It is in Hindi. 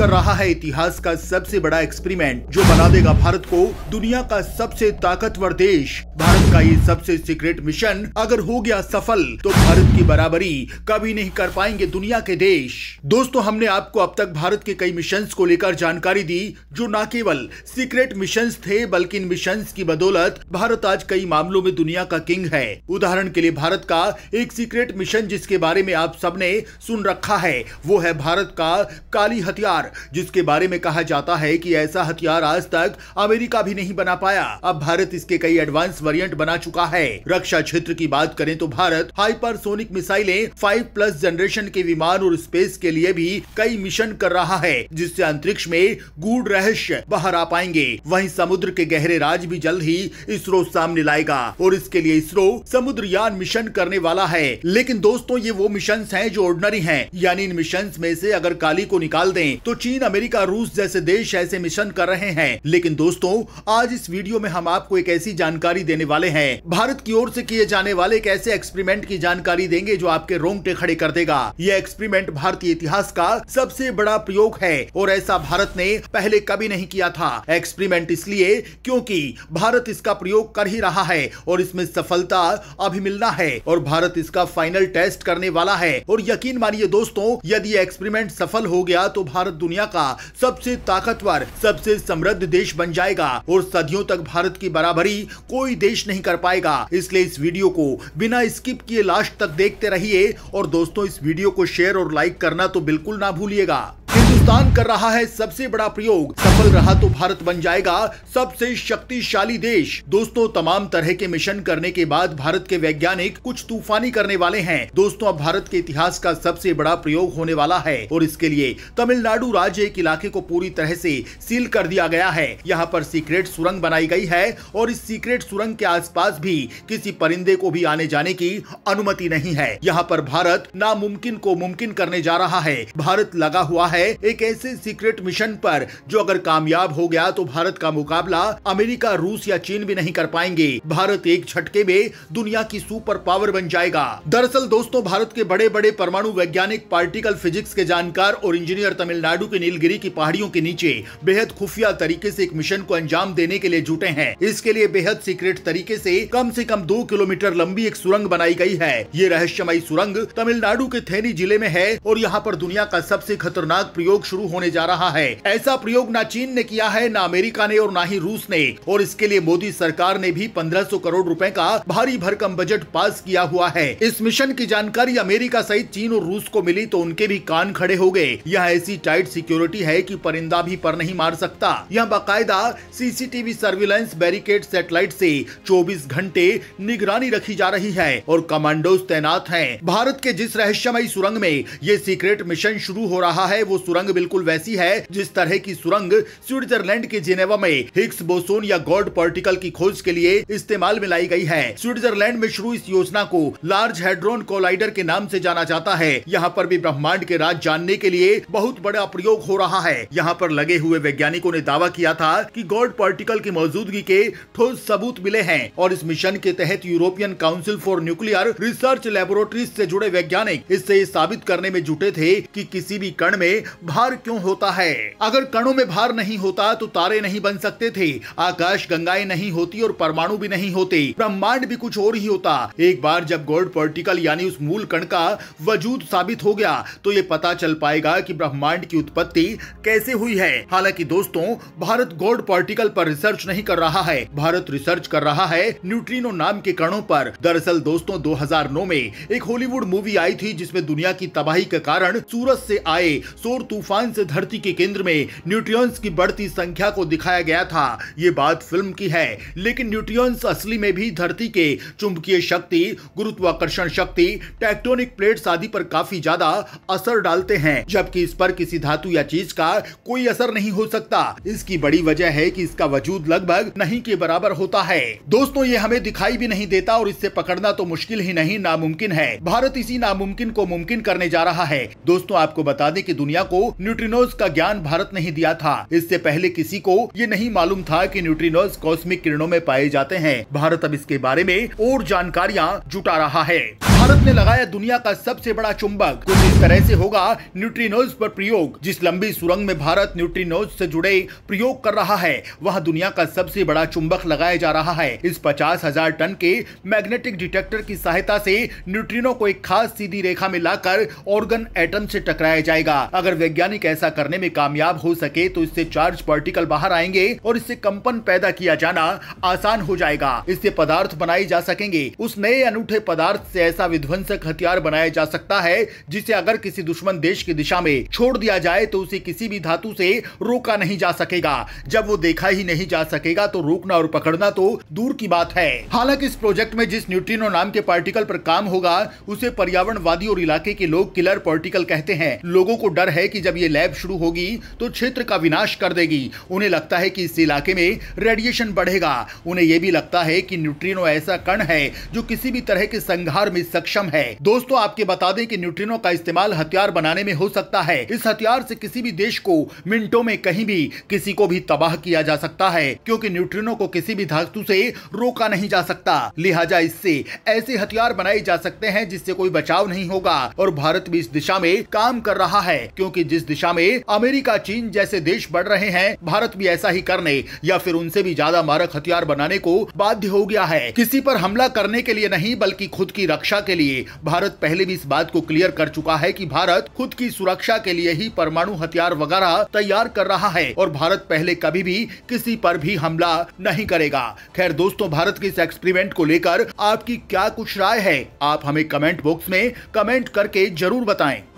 कर रहा है इतिहास का सबसे बड़ा एक्सपेरिमेंट जो बना देगा भारत को दुनिया का सबसे ताकतवर देश भारत का ये सबसे सीक्रेट मिशन अगर हो गया सफल तो भारत की बराबरी कभी नहीं कर पाएंगे दुनिया के देश दोस्तों हमने आपको अब तक भारत के कई मिशन को लेकर जानकारी दी जो न केवल सीक्रेट मिशन थे बल्कि इन मिशन की बदौलत भारत आज कई मामलों में दुनिया का किंग है उदाहरण के लिए भारत का एक सीक्रेट मिशन जिसके बारे में आप सबने सुन रखा है वो है भारत का काली हथियार जिसके बारे में कहा जाता है कि ऐसा हथियार आज तक अमेरिका भी नहीं बना पाया अब भारत इसके कई एडवांस वेरिएंट बना चुका है रक्षा क्षेत्र की बात करें तो भारत हाइपरसोनिक मिसाइलें फाइव प्लस जनरेशन के विमान और स्पेस के लिए भी कई मिशन कर रहा है जिससे अंतरिक्ष में गूढ़ रहस्य बाहर आ पाएंगे वही समुद्र के गहरे राज भी जल्द ही इसरो सामने लाएगा और इसके लिए इसरो समुद्र यान मिशन करने वाला है लेकिन दोस्तों ये वो मिशन है जो ऑर्डनरी है यानी इन मिशन में से अगर काली को निकाल दें तो चीन अमेरिका रूस जैसे देश ऐसे मिशन कर रहे हैं लेकिन दोस्तों आज इस वीडियो में हम आपको एक ऐसी जानकारी देने वाले हैं भारत की ओर से किए जाने वाले एक ऐसे एक्सपेरिमेंट की जानकारी देंगे जो आपके रोंगटे खड़े कर देगा यह एक्सपेरिमेंट भारतीय इतिहास का सबसे बड़ा प्रयोग है और ऐसा भारत ने पहले कभी नहीं किया था एक्सपेरिमेंट इसलिए क्योंकि भारत इसका प्रयोग कर ही रहा है और इसमें सफलता अभी मिलना है और भारत इसका फाइनल टेस्ट करने वाला है और यकीन मानिए दोस्तों यदि एक्सपेरिमेंट सफल हो गया तो भारत दुनिया का सबसे ताकतवर सबसे समृद्ध देश बन जाएगा और सदियों तक भारत की बराबरी कोई देश नहीं कर पाएगा इसलिए इस वीडियो को बिना स्किप किए लास्ट तक देखते रहिए और दोस्तों इस वीडियो को शेयर और लाइक करना तो बिल्कुल ना भूलिएगा हिंदुस्तान कर रहा है सबसे बड़ा प्रयोग सफल रहा तो भारत बन जाएगा सबसे शक्तिशाली देश दोस्तों तमाम तरह के मिशन करने के बाद भारत के वैज्ञानिक कुछ तूफानी करने वाले हैं दोस्तों अब भारत के इतिहास का सबसे बड़ा प्रयोग होने वाला है और इसके लिए तमिलनाडु राज्य एक इलाके को पूरी तरह से सील कर दिया गया है यहाँ पर सीक्रेट सुरंग बनाई गई है और इस सीक्रेट सुरंग के आस भी किसी परिंदे को भी आने जाने की अनुमति नहीं है यहाँ पर भारत नामुमकिन को मुमकिन करने जा रहा है भारत लगा हुआ है एक एक ऐसे सीक्रेट मिशन पर जो अगर कामयाब हो गया तो भारत का मुकाबला अमेरिका रूस या चीन भी नहीं कर पाएंगे भारत एक झटके में दुनिया की सुपर पावर बन जाएगा दरअसल दोस्तों भारत के बड़े बड़े परमाणु वैज्ञानिक पार्टिकल फिजिक्स के जानकार और इंजीनियर तमिलनाडु के नीलगिरी की पहाड़ियों के नीचे बेहद खुफिया तरीके से एक मिशन को अंजाम देने के लिए जुटे हैं इसके लिए बेहद सीक्रेट तरीके से कम से कम दो किलोमीटर लंबी एक सुरंग बनाई गई है ये रहस्यमयी सुरंग तमिलनाडु के थेनी जिले में है और यहाँ पर दुनिया का सबसे खतरनाक प्रयोग प्रयोग शुरू होने जा रहा है ऐसा प्रयोग न चीन ने किया है न अमेरिका ने और न ही रूस ने और इसके लिए मोदी सरकार ने भी 1500 करोड़ रुपए का भारी भरकम बजट पास किया हुआ है इस मिशन की जानकारी अमेरिका सहित चीन और रूस को मिली तो उनके भी कान खड़े हो गए यह ऐसी टाइट सिक्योरिटी है की परिंदा भी पर नहीं मार सकता यह बाकायदा सीसीटीवी सर्विलांस बैरिकेड सेटेलाइट से 24 घंटे निगरानी रखी जा रही है और कमांडोज तैनात हैं भारत के जिस रहस्यमय सुरंग में ये सीक्रेट मिशन शुरू हो रहा है वो सुरंग सुरंग बिल्कुल वैसी है जिस तरह की सुरंग स्विट्जरलैंड के जिनेवा में हिग्स बोसोन या गॉड पार्टिकल की खोज के लिए इस्तेमाल में लाई गई है स्विट्जरलैंड में शुरू इस योजना को लार्ज हेड्रोन कोलाइडर के नाम से जाना जाता है यहाँ पर भी ब्रह्मांड के राज जानने के लिए बहुत बड़ा प्रयोग हो रहा है यहाँ पर लगे हुए वैज्ञानिकों ने दावा किया था कि गॉड पार्टिकल की मौजूदगी के ठोस सबूत मिले हैं और इस मिशन के तहत European council for nuclear research laboratory से जुड़े वैज्ञानिक इससे साबित करने में जुटे थे कि किसी भी कण में भार क्यों होता है अगर कणों में भार नहीं होता तो तारे नहीं बन सकते थे आकाश गंगाएं नहीं होती और परमाणु भी नहीं होते ब्रह्मांड भी कुछ और ही होता एक बार जब गोल्ड पोर्टिकल यानी उस मूल कण का वजूद साबित हो गया तो ये पता चल पाएगा की ब्रह्मांड की उत्पत्ति कैसे हुई है हालांकि दोस्तों भारत गोल्ड पोर्टिकल पर रिसर्च नहीं कर रहा है भारत रिसर्च कर रहा है न्यूट्रिनो नाम के कणों पर दरअसल दोस्तों 2009 में एक हॉलीवुड मूवी आई थी जिसमें दुनिया की तबाही के कारण सूरज से आए शोर तूफान तूफान से धरती के केंद्र में न्यूट्रिय की बढ़ती संख्या को दिखाया गया था ये बात फिल्म की है लेकिन न्यूट्रिय असली में भी धरती के चुंबकीय शक्ति गुरुत्वाकर्षण शक्ति टेक्टोनिक प्लेट्स आदि पर काफी ज्यादा असर डालते हैं जबकि इस पर किसी धातु या चीज का कोई असर नहीं हो सकता इसकी बड़ी वजह है की इसका वजूद लगभग नहीं के बराबर होता है दोस्तों ये हमें दिखाई भी नहीं देता और इससे पकड़ना तो मुश्किल ही नहीं नामुमकिन है भारत इसी नामुमकिन को मुमकिन करने जा रहा है दोस्तों आपको बता दें कि दुनिया को न्यूट्रिनोज का ज्ञान भारत नहीं दिया था इससे पहले किसी को ये नहीं मालूम था कि न्यूट्रिनोज कॉस्मिक किरणों में पाए जाते हैं भारत अब इसके बारे में और जानकारियाँ जुटा रहा है भारत ने लगाया दुनिया का सबसे बड़ा चुंबक कुछ तो इस तरह से होगा न्यूट्रिनोज पर प्रयोग जिस लंबी सुरंग में भारत न्यूट्रिनोज से जुड़े प्रयोग कर रहा है वहां दुनिया का सबसे बड़ा चुंबक लगाया जा रहा है इस पचास हजार टन के मैग्नेटिक डिटेक्टर की सहायता से न्यूट्रिनो को एक खास सीधी रेखा में लाकर ऑर्गन एटम से टकराया जाएगा अगर वैज्ञानिक ऐसा करने में कामयाब हो सके तो इससे चार्ज पार्टिकल बाहर आएंगे और इससे कंपन पैदा किया जाना आसान हो जाएगा इससे पदार्थ बनाए जा सकेंगे उस नए अनूठे पदार्थ से ऐसा विध्वंसक हथियार बनाया जा सकता है जिसे अगर किसी दुश्मन देश की दिशा में छोड़ दिया जाए तो उसे किसी भी धातु से रोका नहीं जा सकेगा जब वो देखा ही नहीं जा सकेगा तो रोकना और पकड़ना तो दूर की बात है हालांकि इस प्रोजेक्ट में जिस न्यूट्रीनो नाम के पार्टिकल पर काम होगा उसे पर्यावरणवादी और इलाके के लोग किलर पार्टिकल कहते हैं लोगों को डर है कि जब ये लैब शुरू होगी तो क्षेत्र का विनाश कर देगी उन्हें लगता है कि इस इलाके में रेडिएशन बढ़ेगा उन्हें यह भी लगता है कि न्यूट्रिनो ऐसा कण है जो किसी भी तरह के संघार में सक्षम है दोस्तों आपके बता दें कि न्यूट्रिनो का इस्तेमाल हथियार बनाने में हो सकता है इस हथियार से किसी भी देश को मिनटों में कहीं भी किसी को भी तबाह किया जा सकता है क्योंकि न्यूट्रिनो को किसी भी धातु से रोका नहीं जा सकता लिहाजा इससे ऐसे हथियार बनाए जा सकते हैं जिससे कोई बचाव नहीं होगा और भारत भी इस दिशा में काम कर रहा है क्योंकि जिस दिशा में अमेरिका चीन जैसे देश बढ़ रहे हैं भारत भी ऐसा ही करने या फिर उनसे भी ज्यादा मारक हथियार बनाने को बाध्य हो गया है किसी पर हमला करने के लिए नहीं बल्कि खुद की रक्षा के के लिए भारत पहले भी इस बात को क्लियर कर चुका है कि भारत खुद की सुरक्षा के लिए ही परमाणु हथियार वगैरह तैयार कर रहा है और भारत पहले कभी भी किसी पर भी हमला नहीं करेगा खैर दोस्तों भारत के इस एक्सपेरिमेंट को लेकर आपकी क्या कुछ राय है आप हमें कमेंट बॉक्स में कमेंट करके जरूर बताएं